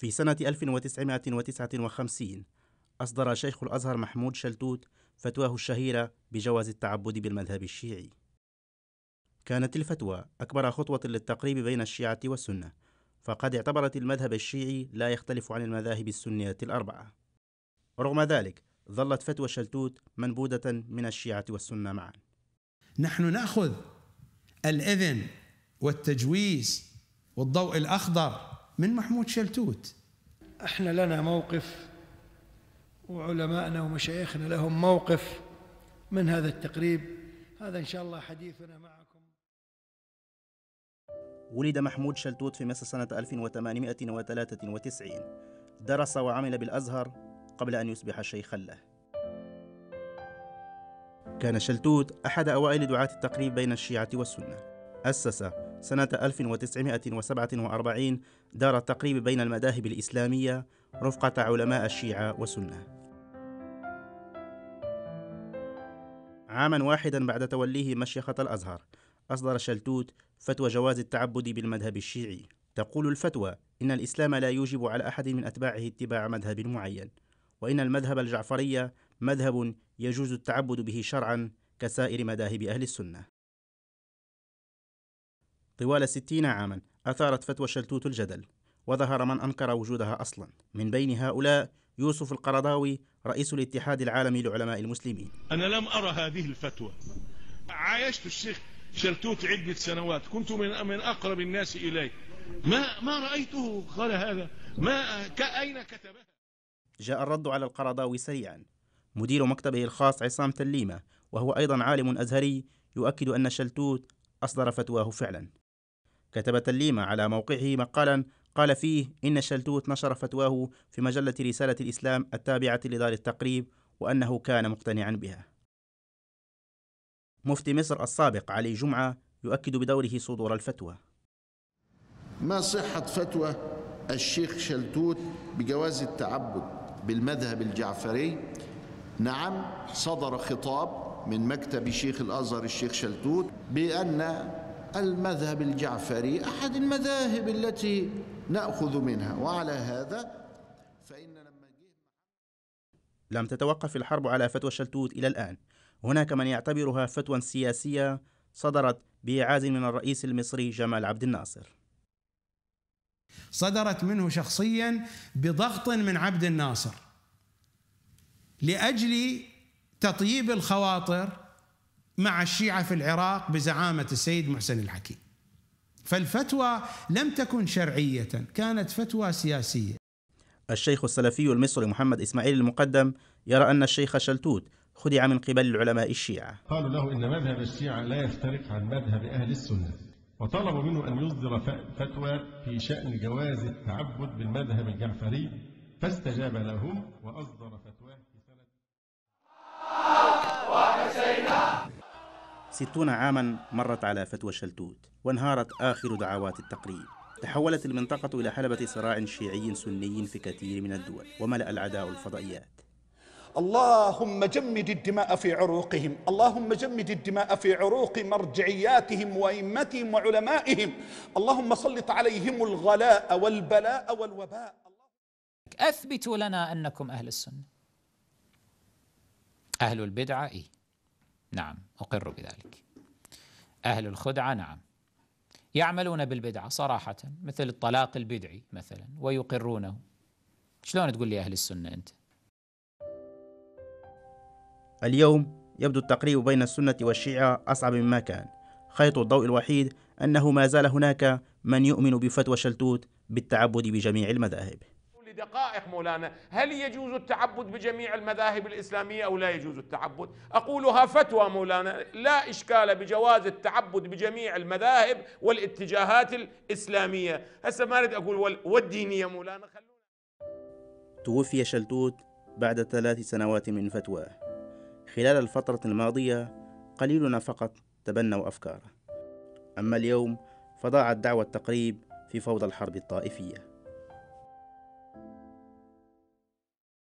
في سنة 1959 أصدر شيخ الأزهر محمود شلتوت فتواه الشهيرة بجواز التعبد بالمذهب الشيعي. كانت الفتوى أكبر خطوة للتقريب بين الشيعة والسنة، فقد اعتبرت المذهب الشيعي لا يختلف عن المذاهب السنية الأربعة. رغم ذلك، ظلت فتوى شلتوت منبوذة من الشيعة والسنة معا. نحن نأخذ الإذن والتجويز والضوء الأخضر من محمود شلتوت احنا لنا موقف وعلمائنا ومشايخنا لهم موقف من هذا التقريب هذا ان شاء الله حديثنا معكم ولد محمود شلتوت في مصر سنة 1893 درس وعمل بالأزهر قبل أن يصبح شيخا له كان شلتوت أحد أوائل دعاة التقريب بين الشيعة والسنة أسس سنة 1947 دار التقريب بين المذاهب الإسلامية رفقة علماء الشيعة والسنة. عاما واحدا بعد توليه مشيخة الأزهر أصدر شلتوت فتوى جواز التعبد بالمذهب الشيعي تقول الفتوى إن الإسلام لا يوجب على أحد من أتباعه اتباع مذهب معين وإن المذهب الجعفرية مذهب يجوز التعبد به شرعا كسائر مذاهب أهل السنة طوال ستين عاما أثارت فتوى شلتوت الجدل وظهر من أنكر وجودها أصلا من بين هؤلاء يوسف القرضاوي رئيس الاتحاد العالمي لعلماء المسلمين أنا لم أرى هذه الفتوى عايشت الشيخ شلتوت عدة سنوات كنت من من أقرب الناس إليه ما ما رأيته قال هذا ما أين كتب جاء الرد على القرضاوي سريعا مدير مكتبه الخاص عصام تليمة وهو أيضا عالم أزهري يؤكد أن شلتوت أصدر فتواه فعلا كتب تليمة على موقعه مقالا قال فيه إن الشلتوت نشر فتواه في مجلة رسالة الإسلام التابعة لدار التقريب وأنه كان مقتنعا بها مفتي مصر السابق علي جمعة يؤكد بدوره صدور الفتوى ما صحة فتوى الشيخ شلتوت بجواز التعبد بالمذهب الجعفري نعم صدر خطاب من مكتب شيخ الأزهر الشيخ شلتوت بأن المذهب الجعفري أحد المذاهب التي نأخذ منها وعلى هذا فإن لما لم تتوقف الحرب على فتوى شلتوت إلى الآن هناك من يعتبرها فتوى سياسية صدرت بإعاز من الرئيس المصري جمال عبد الناصر صدرت منه شخصيا بضغط من عبد الناصر لأجل تطييب الخواطر مع الشيعة في العراق بزعامة السيد محسن الحكيم فالفتوى لم تكن شرعية كانت فتوى سياسية الشيخ السلفي المصري محمد إسماعيل المقدم يرى أن الشيخ شلتوت خدع من قبل العلماء الشيعة قالوا له إن مذهب الشيعة لا يفترق عن مذهب أهل السنة وطلبوا منه أن يصدر فتوى في شأن جواز التعبد بالمذهب الجعفري فاستجاب لهم وأصدر فتواه في سنة ستون عاما مرت على فتوى شلتوت وانهارت آخر دعوات التقريب تحولت المنطقة إلى حلبة صراع شيعي سني في كثير من الدول وملأ العداء الفضائيات اللهم جمد الدماء في عروقهم اللهم جمد الدماء في عروق مرجعياتهم وائمتهم وعلمائهم اللهم سلط عليهم الغلاء والبلاء والوباء اثبتوا لنا انكم اهل السنه اهل البدعه إيه؟ نعم أقر بذلك أهل الخدعة نعم يعملون بالبدعة صراحة مثل الطلاق البدعي مثلا ويقرونه شلون تقول لي أهل السنة أنت اليوم يبدو التقريب بين السنة والشيعة أصعب مما كان خيط الضوء الوحيد أنه ما زال هناك من يؤمن بفتوى شلتوت بالتعبد بجميع المذاهب دقائق مولانا هل يجوز التعبد بجميع المذاهب الإسلامية أو لا يجوز التعبد أقولها فتوى مولانا لا إشكال بجواز التعبد بجميع المذاهب والاتجاهات الإسلامية هسه ما أريد أقول والدينية مولانا خلونا توفي شلتوت بعد ثلاث سنوات من فتواه خلال الفترة الماضية قليلنا فقط تبنوا أفكاره أما اليوم فضاعت دعوى التقريب في فوضى الحرب الطائفيه